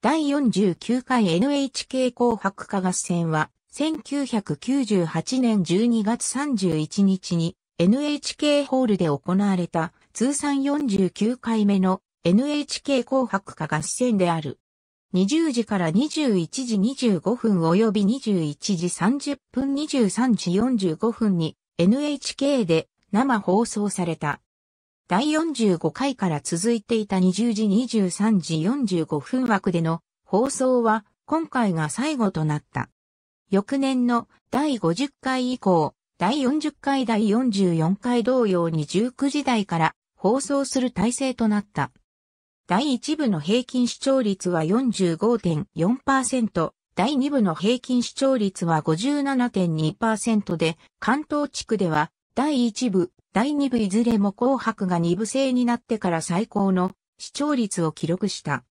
第49回 NHK 紅白歌合戦は、1998年12月31日に NHK ホールで行われた通算49回目の NHK 紅白歌合戦である。20時から21時25分及び21時30分23時45分に NHK で生放送された第45回から続いていた20時23時45分枠での放送は今回が最後となった。翌年の第50回以降、第40回第44回同様に19時台から放送する体制となった。第1部の平均視聴率は45.4%、第2部の平均視聴率は57.2%で、関東地区では第1部、第2部いずれも紅白が2部制になってから最高の視聴率を記録した。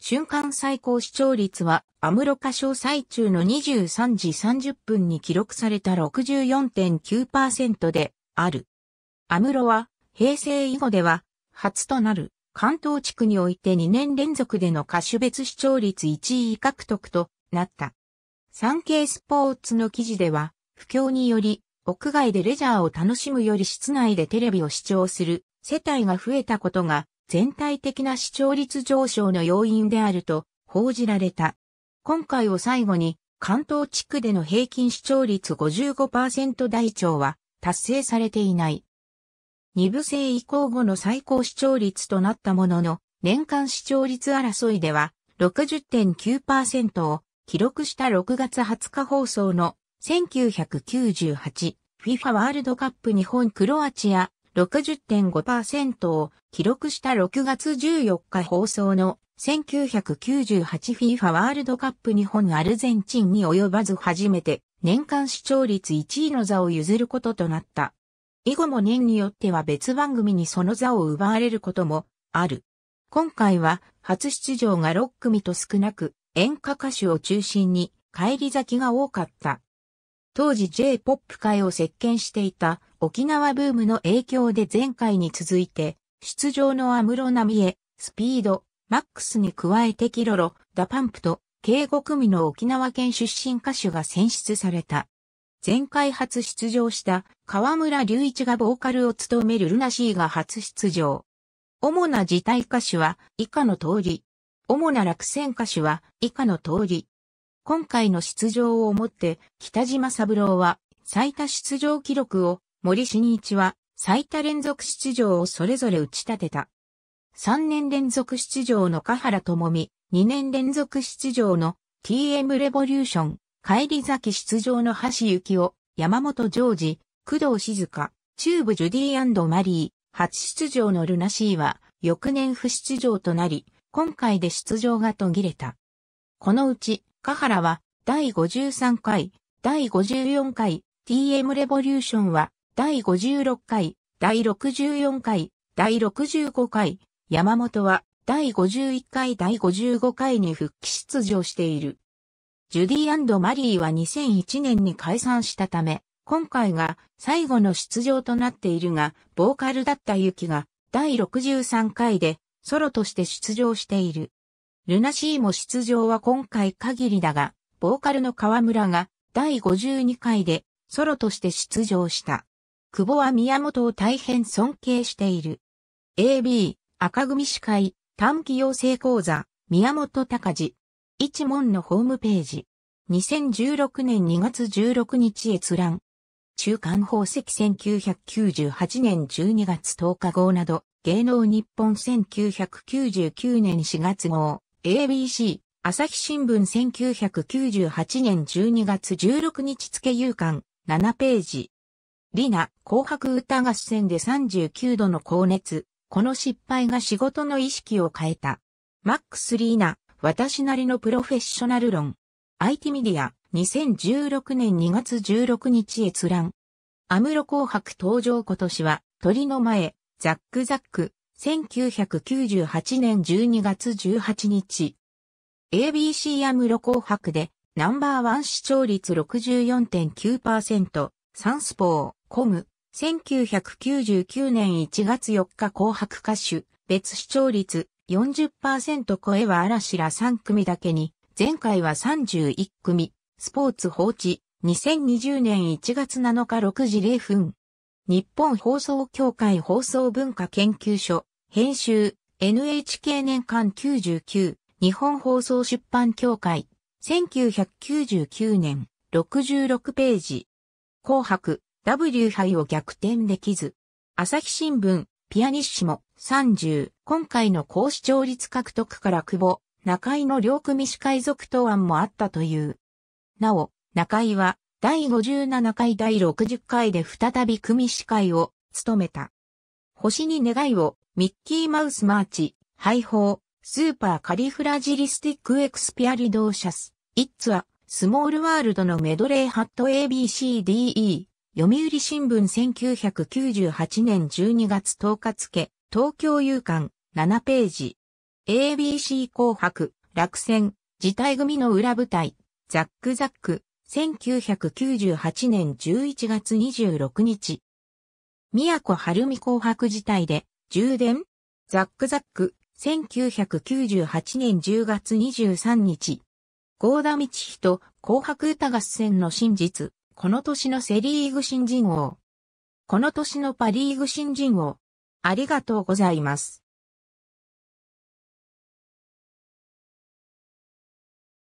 瞬間最高視聴率は、アムロ歌唱最中の23時30分に記録された64.9%である。アムロは、平成以後では、初となる関東地区において2年連続での歌手別視聴率1位獲得となった。産経スポーツの記事では、不況により屋外でレジャーを楽しむより室内でテレビを視聴する世帯が増えたことが全体的な視聴率上昇の要因であると報じられた。今回を最後に関東地区での平均視聴率55%台帳は達成されていない。二部制移行後の最高視聴率となったものの、年間視聴率争いでは60.9%を記録した6月20日放送の 1998FIFA ワールドカップ日本クロアチア60.5%を記録した6月14日放送の 1998FIFA ワールドカップ日本アルゼンチンに及ばず初めて年間視聴率1位の座を譲ることとなった。以後も年によっては別番組にその座を奪われることもある。今回は初出場が6組と少なく演歌歌手を中心に帰り咲きが多かった。当時 J-POP 界を席巻していた沖縄ブームの影響で前回に続いて、出場の安室奈美恵、スピード、マックスに加えてキロロ、ダパンプと、計5組の沖縄県出身歌手が選出された。前回初出場した河村隆一がボーカルを務めるルナシーが初出場。主な辞退歌手は以下の通り。主な落選歌手は以下の通り。今回の出場をもって、北島三郎は最多出場記録を、森新一は最多連続出場をそれぞれ打ち立てた。3年連続出場の華原智美、2年連続出場の TM レボリューション、帰り咲き出場の橋幸夫、山本ー二、工藤静香、中部ジュディマリー、初出場のルナシーは、翌年不出場となり、今回で出場が途切れた。このうち、ハ原は第53回、第54回、TM レボリューションは第56回、第64回、第65回、山本は第51回第55回に復帰出場している。ジュディマリーは2001年に解散したため、今回が最後の出場となっているが、ボーカルだったユキが第63回でソロとして出場している。ルナシーも出場は今回限りだが、ボーカルの河村が第52回でソロとして出場した。久保は宮本を大変尊敬している。AB、赤組司会、短期養成講座、宮本隆治。一門のホームページ。2016年2月16日閲覧。中間宝石1998年12月10日号など、芸能日本1999年4月号。ABC、朝日新聞1998年12月16日付夕刊、7ページ。リナ、紅白歌合戦で39度の高熱。この失敗が仕事の意識を変えた。マックス・リーナ、私なりのプロフェッショナル論。IT メディア、2016年2月16日閲覧。アムロ紅白登場今年は、鳥の前、ザックザック、1998年12月18日、ABC アムロ紅白でナンバーワン視聴率64.9%、サンスポー、コム、1999年1月4日紅白歌手、別視聴率40%超えは嵐ら3組だけに、前回は31組、スポーツ放置、2020年1月7日6時0分。日本放送協会放送文化研究所編集、NHK 年間99、日本放送出版協会、1999年、66ページ。紅白、W 杯を逆転できず。朝日新聞、ピアニッシモ、30、今回の高視聴率獲得から久保、中井の両組司会続投案もあったという。なお、中井は、第57回第60回で再び組司会を務めた。星に願いをミッキーマウスマーチ、ホー、スーパーカリフラジリスティックエクスピアリドーシャス、イッツア、スモールワールドのメドレーハット ABCDE、読売新聞1998年12月10日付、東京夕刊、7ページ。ABC 紅白、落選、事態組の裏舞台、ザックザック、1998年11月26日。宮古春美紅白自体で、充電ザックザック、1998年10月23日。ゴーダ道人、紅白歌合戦の真実、この年のセリーグ新人王。この年のパリーグ新人王。ありがとうございます。